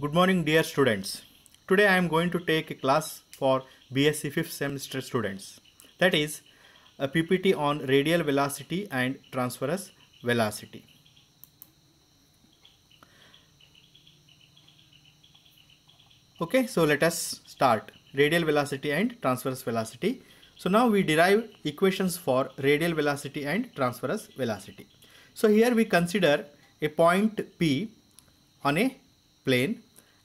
Good morning dear students. Today I am going to take a class for BSc 5th semester students. That is a PPT on radial velocity and transverse velocity. Okay, so let us start radial velocity and transverse velocity. So now we derive equations for radial velocity and transverse velocity. So here we consider a point P on a plane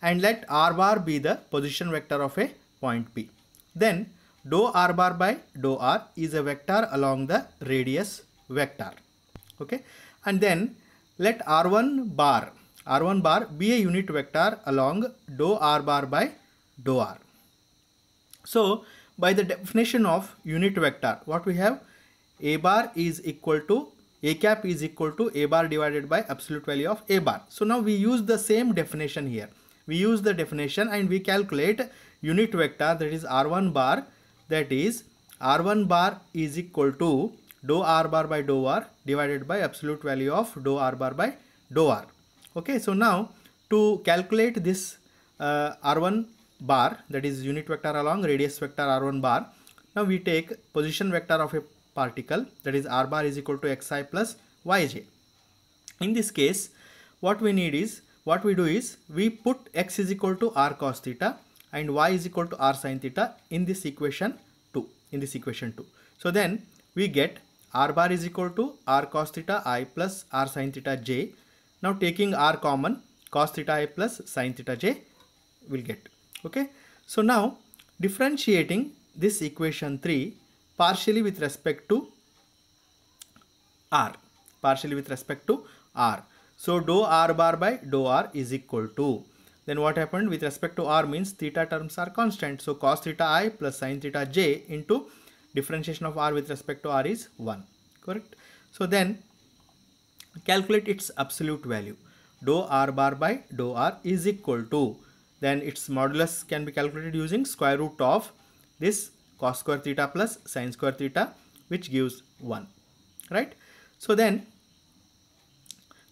and let r bar be the position vector of a point P. Then dou r bar by dou r is a vector along the radius vector. Okay. And then let r1 bar r1 bar be a unit vector along dou r bar by dou r. So by the definition of unit vector what we have a bar is equal to a cap is equal to a bar divided by absolute value of a bar. So now we use the same definition here we use the definition and we calculate unit vector that is r1 bar that is r1 bar is equal to dou r bar by dou r divided by absolute value of dou r bar by dou r. Okay, so now to calculate this uh, r1 bar that is unit vector along radius vector r1 bar, now we take position vector of a particle that is r bar is equal to xi plus yj. In this case, what we need is what we do is we put x is equal to r cos theta and y is equal to r sin theta in this equation 2 in this equation 2 so then we get r bar is equal to r cos theta i plus r sin theta j now taking r common cos theta i plus sin theta j will get okay so now differentiating this equation 3 partially with respect to r partially with respect to r so dou r bar by dou r is equal to. Then what happened with respect to r means theta terms are constant. So cos theta i plus sin theta j into differentiation of r with respect to r is 1. Correct. So then calculate its absolute value. Dou r bar by dou r is equal to. Then its modulus can be calculated using square root of this cos square theta plus sin square theta which gives 1. Right. So then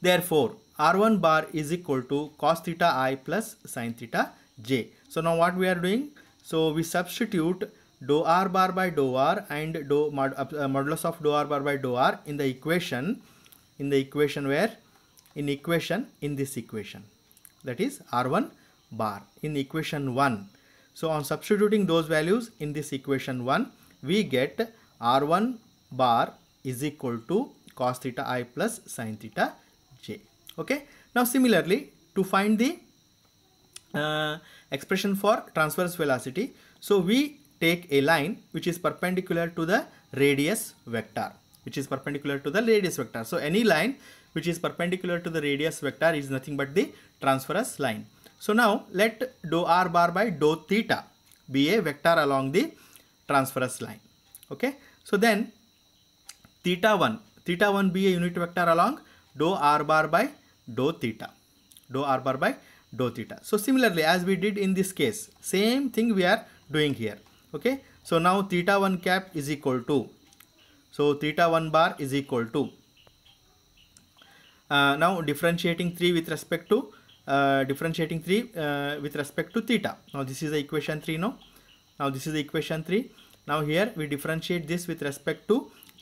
Therefore, R1 bar is equal to cos theta i plus sin theta j. So now what we are doing? So we substitute dou r bar by dou r and dou mod, uh, uh modulus of dou r bar by dou r in the equation in the equation where in equation in this equation that is r1 bar in equation 1 so on substituting those values in this equation 1 we get r1 bar is equal to cos theta i plus sin theta j. Okay. Now similarly to find the uh, expression for transverse velocity. So we take a line which is perpendicular to the radius vector which is perpendicular to the radius vector. So any line which is perpendicular to the radius vector is nothing but the transverse line. So now let dou r bar by dou theta be a vector along the transverse line. Okay. So then theta 1, theta 1 be a unit vector along dou r bar by dou theta dou r bar by dou theta so similarly as we did in this case same thing we are doing here okay so now theta 1 cap is equal to so theta 1 bar is equal to uh, now differentiating 3 with respect to uh, differentiating 3 uh, with respect to theta now this is the equation 3 now now this is the equation 3 now here we differentiate this with respect to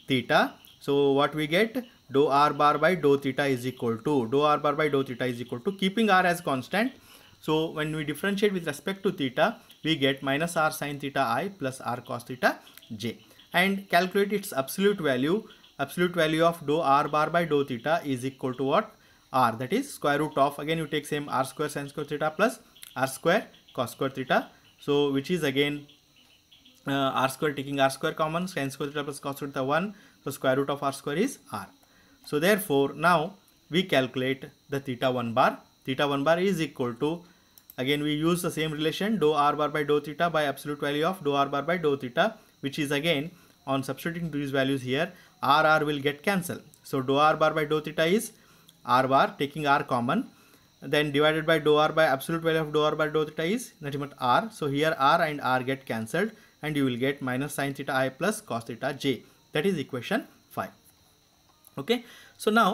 theta so what we get dou r bar by dou theta is equal to dou r bar by dou theta is equal to keeping r as constant. So when we differentiate with respect to theta, we get minus r sine theta i plus r cos theta j and calculate its absolute value. Absolute value of dou r bar by dou theta is equal to what? r that is square root of again you take same r square sine square theta plus r square cos square theta. So which is again uh, r square taking r square common sine square theta plus cos theta 1 so square root of r square is r so therefore, now we calculate the theta 1 bar. Theta 1 bar is equal to, again we use the same relation dou r bar by dou theta by absolute value of dou r bar by dou theta which is again on substituting these values here r r will get cancelled. So dou r bar by dou theta is r bar taking r common then divided by dou r by absolute value of dou r by dou theta is nothing but r. So here r and r get cancelled and you will get minus sine theta i plus cos theta j. That is equation okay so now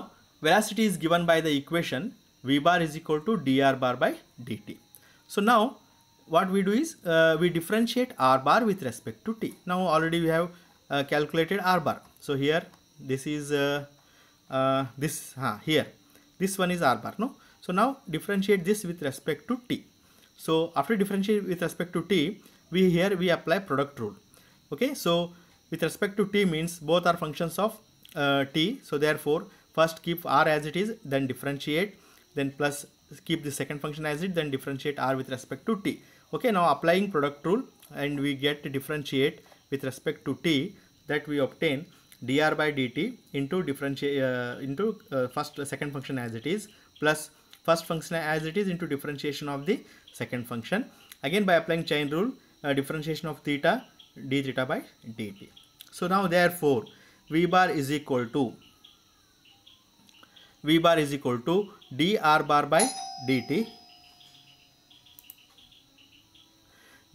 velocity is given by the equation v bar is equal to dr bar by dt so now what we do is uh, we differentiate r bar with respect to t now already we have uh, calculated r bar so here this is uh, uh this huh, here this one is r bar no so now differentiate this with respect to t so after differentiate with respect to t we here we apply product rule okay so with respect to t means both are functions of uh, t. So therefore, first keep r as it is, then differentiate, then plus keep the second function as it, then differentiate r with respect to t. Okay, now applying product rule and we get to differentiate with respect to t that we obtain dr by dt into differentiate uh, into uh, first uh, second function as it is plus first function as it is into differentiation of the second function again by applying chain rule uh, differentiation of theta d theta by dt so now therefore V bar is equal to V bar is equal to dr bar by dt.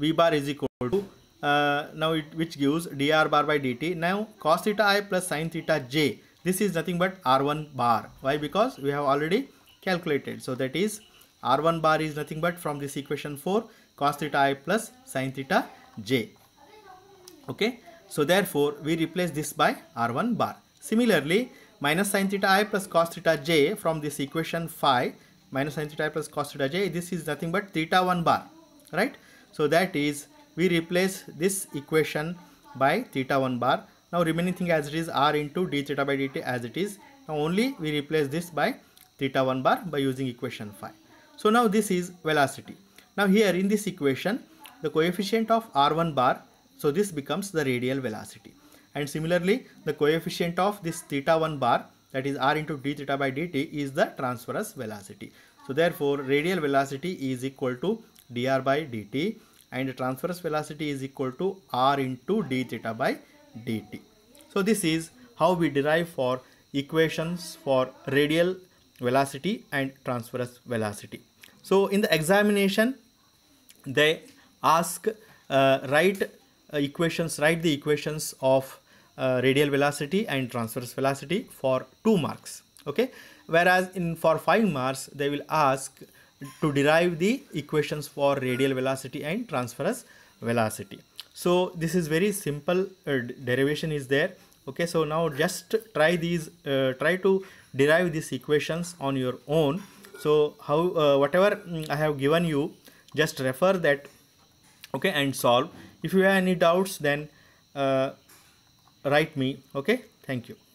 V bar is equal to uh, now it which gives dr bar by dt. Now cos theta i plus sin theta j. This is nothing but r1 bar. Why? Because we have already calculated. So that is r1 bar is nothing but from this equation 4 cos theta i plus sin theta j. Okay. So therefore, we replace this by R1 bar. Similarly, minus sine theta i plus cos theta j from this equation phi minus sine theta i plus cos theta j, this is nothing but theta 1 bar, right? So that is, we replace this equation by theta 1 bar. Now remaining thing as it is r into d theta by dt as it is. Now only we replace this by theta 1 bar by using equation phi. So now this is velocity. Now here in this equation, the coefficient of r1 bar so this becomes the radial velocity. And similarly, the coefficient of this theta 1 bar that is r into d theta by dt is the transverse velocity. So therefore, radial velocity is equal to dr by dt and the transverse velocity is equal to r into d theta by dt. So this is how we derive for equations for radial velocity and transverse velocity. So in the examination, they ask uh, write uh, equations, write the equations of uh, radial velocity and transverse velocity for 2 marks. Okay, whereas in for 5 marks, they will ask to derive the equations for radial velocity and transverse velocity. So this is very simple uh, derivation is there. Okay, so now just try these, uh, try to derive these equations on your own. So how, uh, whatever mm, I have given you, just refer that, okay, and solve if you have any doubts then uh, write me okay thank you